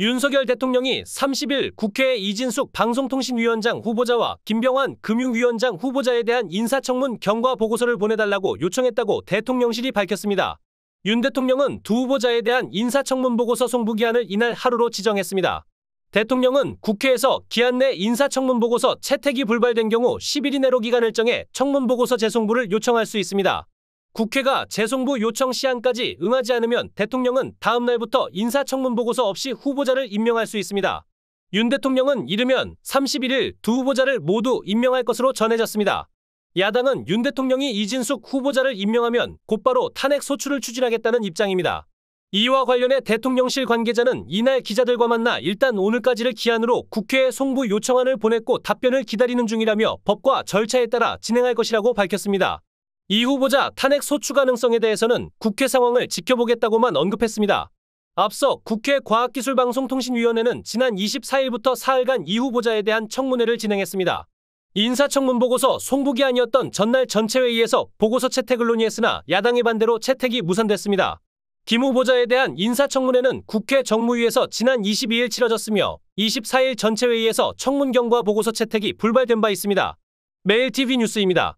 윤석열 대통령이 30일 국회 이진숙 방송통신위원장 후보자와 김병환 금융위원장 후보자에 대한 인사청문 경과 보고서를 보내달라고 요청했다고 대통령실이 밝혔습니다. 윤 대통령은 두 후보자에 대한 인사청문 보고서 송부 기한을 이날 하루로 지정했습니다. 대통령은 국회에서 기한 내 인사청문 보고서 채택이 불발된 경우 10일 이내로 기간을 정해 청문 보고서 재송부를 요청할 수 있습니다. 국회가 재송부 요청 시한까지 응하지 않으면 대통령은 다음 날부터 인사청문 보고서 없이 후보자를 임명할 수 있습니다. 윤 대통령은 이르면 31일 두 후보자를 모두 임명할 것으로 전해졌습니다. 야당은 윤 대통령이 이진숙 후보자를 임명하면 곧바로 탄핵 소추를 추진하겠다는 입장입니다. 이와 관련해 대통령실 관계자는 이날 기자들과 만나 일단 오늘까지를 기한으로 국회에 송부 요청안을 보냈고 답변을 기다리는 중이라며 법과 절차에 따라 진행할 것이라고 밝혔습니다. 이 후보자 탄핵 소추 가능성에 대해서는 국회 상황을 지켜보겠다고만 언급했습니다. 앞서 국회 과학기술방송통신위원회는 지난 24일부터 4일간 이 후보자에 대한 청문회를 진행했습니다. 인사청문 보고서 송부기아이었던 전날 전체 회의에서 보고서 채택을 논의했으나 야당의 반대로 채택이 무산됐습니다. 김 후보자에 대한 인사청문회는 국회 정무위에서 지난 22일 치러졌으며 24일 전체 회의에서 청문 경과 보고서 채택이 불발된 바 있습니다. 매일TV 뉴스입니다.